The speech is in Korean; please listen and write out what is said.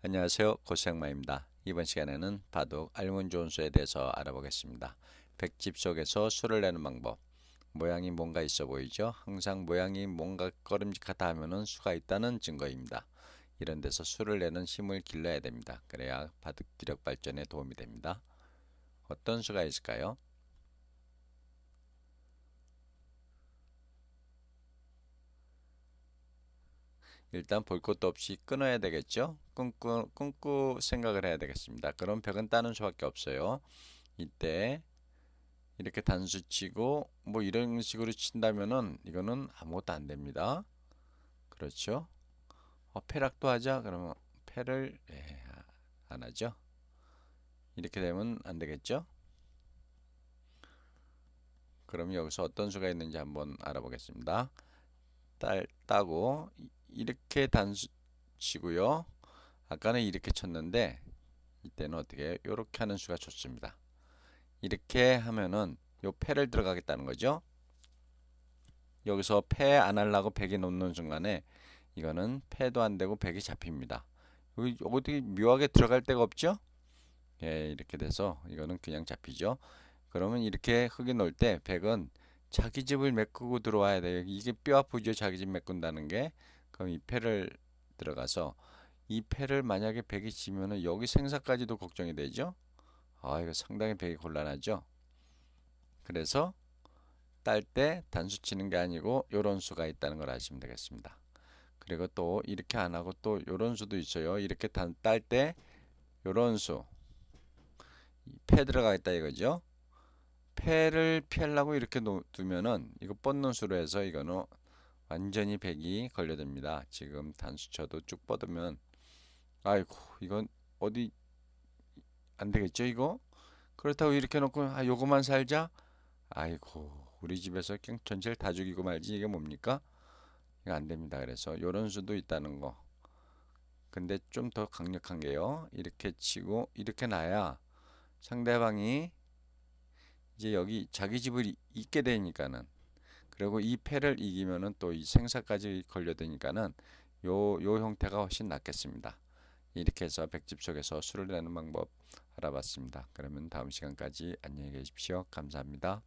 안녕하세요 고생마입니다 이번 시간에는 바둑 알몬존수에 대해서 알아보겠습니다 백집 속에서 수를 내는 방법 모양이 뭔가 있어 보이죠 항상 모양이 뭔가 꺼름직하다 하면은 수가 있다는 증거입니다 이런 데서 수를 내는 힘을 길러야 됩니다 그래야 바둑 기력 발전에 도움이 됩니다 어떤 수가 있을까요 일단 볼 것도 없이 끊어야 되겠죠 끊고 끊고 생각을 해야 되겠습니다 그럼 벽은 따는 수밖에 없어요 이때 이렇게 단수 치고 뭐 이런 식으로 친다면은 이거는 아무것도 안 됩니다 그렇죠 어, 패락도 하자 그러면 패를 예, 안 하죠 이렇게 되면 안 되겠죠 그럼 여기서 어떤 수가 있는지 한번 알아보겠습니다 딸 따고 이렇게 단수 치고요. 아까는 이렇게 쳤는데 이때는 어떻게 이렇게 하는 수가 좋습니다. 이렇게 하면은 요 패를 들어가겠다는 거죠. 여기서 패안 하려고 100이 놓는 순간에 이거는 패도 안 되고 100이 잡힙니다. 여기 어떻게 묘하게 들어갈 데가 없죠? 예, 이렇게 돼서 이거는 그냥 잡히죠. 그러면 이렇게 흙이 놓을 때 100은 자기 집을 메꾸고 들어와야 돼요. 이게 뼈 아프죠. 자기 집 메꾼다는 게. 그럼 이 패를 들어가서 이 패를 만약에 100이 지면은 여기 생사까지도 걱정이 되죠. 아 이거 상당히 되게 곤란하죠. 그래서 딸 때 단수 치는 게 아니고 요런 수가 있다는 걸 아시면 되겠습니다. 그리고 또 이렇게 안 하고 또 요런 수도 있어요. 이렇게 딸때 요런 수. 패들어가있다 이거죠. 패를 피하려고 이렇게 놓, 두면은 이거 뻗는 수로 해서 이거는 완전히 백이 걸려듭니다. 지금 단수쳐도 쭉 뻗으면 아이고 이건 어디 안 되겠죠 이거? 그렇다고 이렇게 놓고 아 요거만 살자? 아이고 우리 집에서 그냥 전체를 다 죽이고 말지 이게 뭡니까? 이거 안 됩니다. 그래서 요런 수도 있다는 거. 근데 좀 더 강력한 게요. 이렇게 치고 이렇게 놔야 상대방이 이제 여기 자기 집을 잊게 되니까는 그리고 이 패를 이기면은 또 이 생사까지 걸려드니까는 요, 요 형태가 훨씬 낫겠습니다. 이렇게 해서 백집 속에서 술을 내는 방법 알아봤습니다. 그러면 다음 시간까지 안녕히 계십시오. 감사합니다.